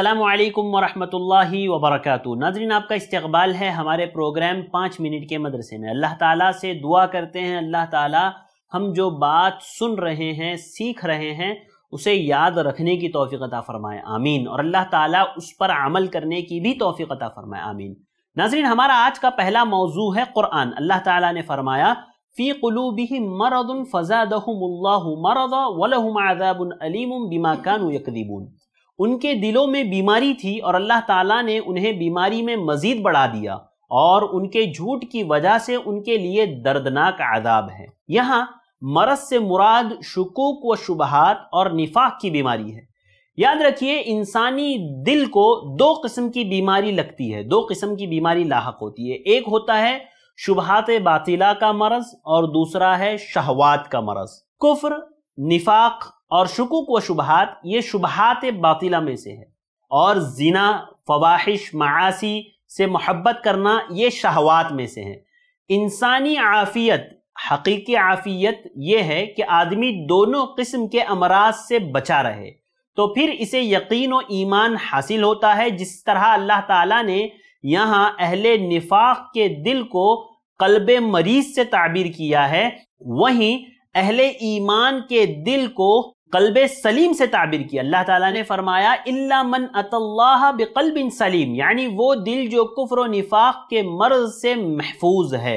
अल्लाम वरहमतुल्लाहि वबरकू नाजरीन आपका इस्तबाल है हमारे प्रोग्राम पाँच मिनट के मदरसे में अल्लाह ताला से दुआ करते हैं अल्लाह ताला हम जो बात सुन रहे हैं सीख रहे हैं उसे याद रखने की तोफ़ी अता फ़रमाए आमीन और अल्लाह ताला उस पर अमल करने की भी तोफ़ी अता फ़रमाए आमीन नाजरीन हमारा आज का पहला मौजू है क़ुरान अल्लाह ताला ने फरमाया फ़ी कलूबी मरद फ़ज़ादहमल्ला मरद वलहम आदाबन अलीम बिमा कानू यकदीबून उनके दिलों में बीमारी थी और अल्लाह ताला ने उन्हें बीमारी में मज़ीद बढ़ा दिया और उनके झूठ की वजह से उनके लिए दर्दनाक आदाब है यहाँ मरस से मुराद शकूक व शुबहत और निफाक की बीमारी है याद रखिए इंसानी दिल को दो किस्म की बीमारी लगती है दो किस्म की बीमारी लाक होती है एक होता है शुबहत बातिला का मरज और दूसरा है शहवात का मरज कुफ्र निफाक और शकुक व शुबहत ये शुबहत बातिला में से है और जीना फवाहिश मासी से मोहब्बत करना ये शहवात में से है इंसानी आफ़ियत हकीकी आफ़ियत ये है कि आदमी दोनों किस्म के अमराज से बचा रहे तो फिर इसे यकीन व ईमान हासिल होता है जिस तरह अल्लाह ताला ने यहाँ अहले निफाक के दिल को कल्ब मरीज से ताबीर किया है वहीं अहले ईमान के दिल को कल्ब सलीम से ताबिर किया अल्लाह ताला ने फरमाया इल्ला मन अतल्लाह बिकल्बिन सलीम यानी वो दिल जो कुफर निफाक के मर्ज से महफूज है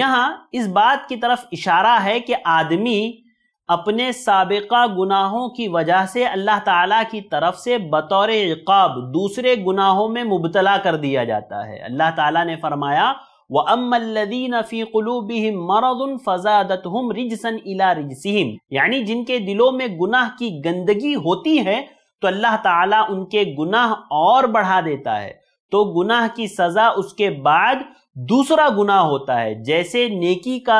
यहाँ इस बात की तरफ इशारा है कि आदमी अपने सबका गुनाहों की वजह से अल्लाह ताला की तरफ से बतौर इकाब दूसरे गुनाहों में मुबतला कर दिया जाता है अल्लाह ताला ने फरमाया मरदन फ़जादत हम रिजसन इला यानी जिनके दिलों में गुनाह की गंदगी होती है तो अल्लाह ताला उनके गुनाह और बढ़ा देता है तो गुनाह की सज़ा उसके बाद दूसरा गुनाह होता है जैसे नेकी का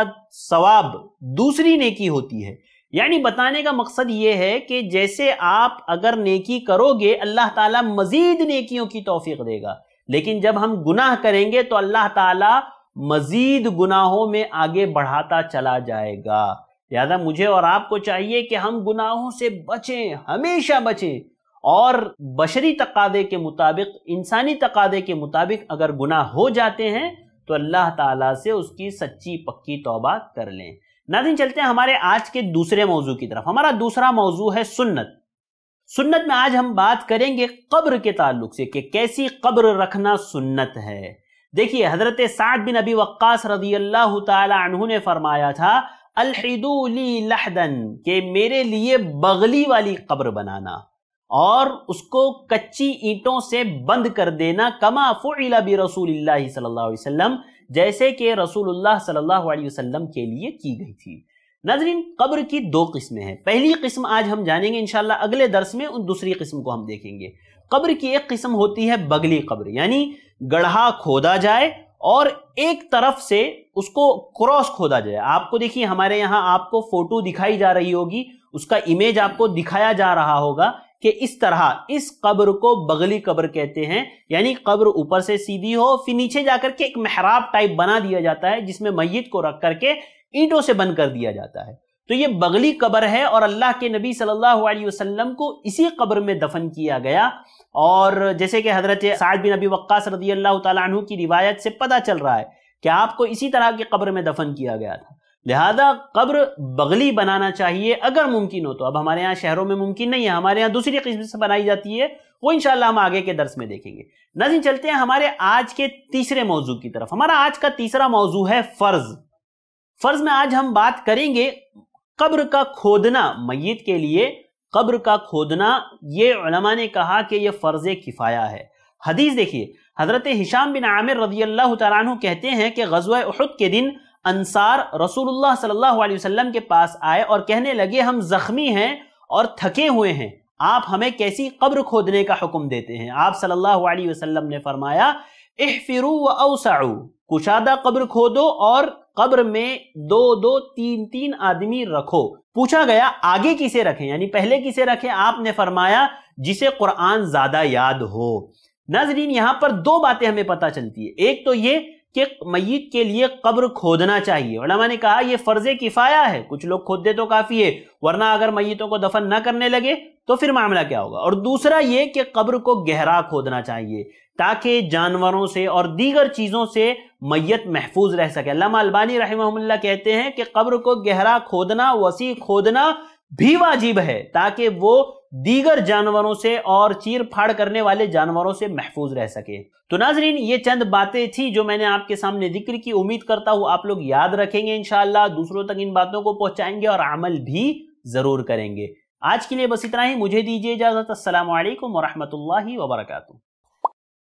सवाब दूसरी नेकी होती है यानी बताने का मकसद ये है कि जैसे आप अगर नेकी करोगे अल्लाह ताला मज़ीद नेकियों की तौफीक देगा लेकिन जब हम गुनाह करेंगे तो अल्लाह ताला मजीद गुनाहों में आगे बढ़ाता चला जाएगा लिहाजा मुझे और आपको चाहिए कि हम गुनाहों से बचें हमेशा बचें और बशरी तकादे के मुताबिक इंसानी तकादे के मुताबिक अगर गुनाह हो जाते हैं तो अल्लाह ताला से उसकी सच्ची पक्की तौबा कर लें नाजिन चलते हैं हमारे आज के दूसरे मौजू की तरफ हमारा दूसरा मौजू है सुन्नत सुन्नत में आज हम बात करेंगे कब्र के ताल्लुक से कि कैसी कब्र रखना सुन्नत है देखिए हजरत साद बिन अबी वक्कास रजी अल्लाह तु ने फरमाया था अलहदूली लहदन के मेरे लिए बगली वाली कब्र बनाना और उसको कच्ची ईंटों से बंद कर देना कमा फ़ुला बी रसूल सल्लल्लाहु अलैहि वसल्लम जैसे कि रसूलुल्लाह सल्लल्लाहु अलैहि वसल्लम के लिए की गई थी नाजरीन कब्र की दो किस्में हैं पहली किस्म आज हम जानेंगे इनशाला अगले दर्स में उन दूसरी किस्म को हम देखेंगे कब्र की एक किस्म होती है बगली कब्र यानी गढ़ा खोदा जाए और एक तरफ से उसको क्रॉस खोदा जाए आपको देखिए हमारे यहाँ आपको फोटो दिखाई जा रही होगी उसका इमेज आपको दिखाया जा रहा होगा कि इस तरह इस कब्र को बगली कब्र कहते हैं यानी कब्र ऊपर से सीधी हो फिर नीचे जाकर के एक महराब टाइप बना दिया जाता है जिसमें मैत को रख करके ईंटों से बंद कर दिया जाता है तो ये बगली कब्र है और अल्लाह के नबी सल्लल्लाहु अलैहि वसल्लम को इसी कब्र में दफन किया गया और जैसे कि हजरत साद बिन अबी वक्कास रदी अल्लाह तु की रिवायत से पता चल रहा है कि आपको इसी तरह की कब्र में दफन किया गया था लिहाजा कब्र बगली बनाना चाहिए अगर मुमकिन हो तो अब हमारे यहाँ शहरों में मुमकिन नहीं है हमारे यहाँ दूसरी किस्म से बनाई जाती है वो इंशाल्लाह हम आगे के दर्स में देखेंगे नजर चलते हैं हमारे आज के तीसरे मौजू की तरफ हमारा आज का तीसरा मौजू है फर्ज फर्ज में आज हम बात करेंगे कब्र का खोदना मैत के लिए कब्र का खोदना ये उलमा ने कहा कि यह फ़र्ज़ किफ़ाया है हदीस देखिए हज़रत हिशाम बिन आमिर रजी अल्लाह तु कहते हैं कि गजवा उहद के दिन अंसार रसूलुल्लाह सल्लल्लाहु अलैहि वसल्लम के पास आए और कहने लगे हम ज़ख्मी हैं और थके हुए हैं आप हमें कैसी कब्र खोदने का हुक्म देते हैं आप सल्लल्लाहु अलैहि वसल्लम ने फरमाया इहफिरु व कुशादा कब्र खोदो और कब्र में दो दो तीन तीन आदमी रखो पूछा गया आगे किसे रखें यानी पहले किसे रखें आपने फरमाया जिसे कुरान ज्यादा याद हो नाजरीन यहां पर दो बातें हमें पता चलती है एक तो ये कि मयत के लिए कब्र खोदना चाहिए वलमा ने कहा यह फर्ज किफ़ाया है कुछ लोग खोद दे तो काफ़ी है वरना अगर मैतों को दफन न करने लगे तो फिर मामला क्या होगा और दूसरा ये कि कब्र को गहरा खोदना चाहिए ताकि जानवरों से और दीगर चीज़ों से मैयत महफूज रह सके अल्लामा अलबानी रहमल्ला कहते हैं कि कब्र को गहरा खोदना वसी खोदना भी वाजिब है ताकि वो दीगर जानवरों से और चीर फाड़ करने वाले जानवरों से महफूज रह सके तो नाजरीन ये चंद बातें थी जो मैंने आपके सामने जिक्र की उम्मीद करता हूँ आप लोग याद रखेंगे इनशाला दूसरों तक इन बातों को पहुंचाएंगे और अमल भी ज़रूर करेंगे आज के लिए बस इतना ही मुझे दीजिए इजाज़त असल वरहमल वर्का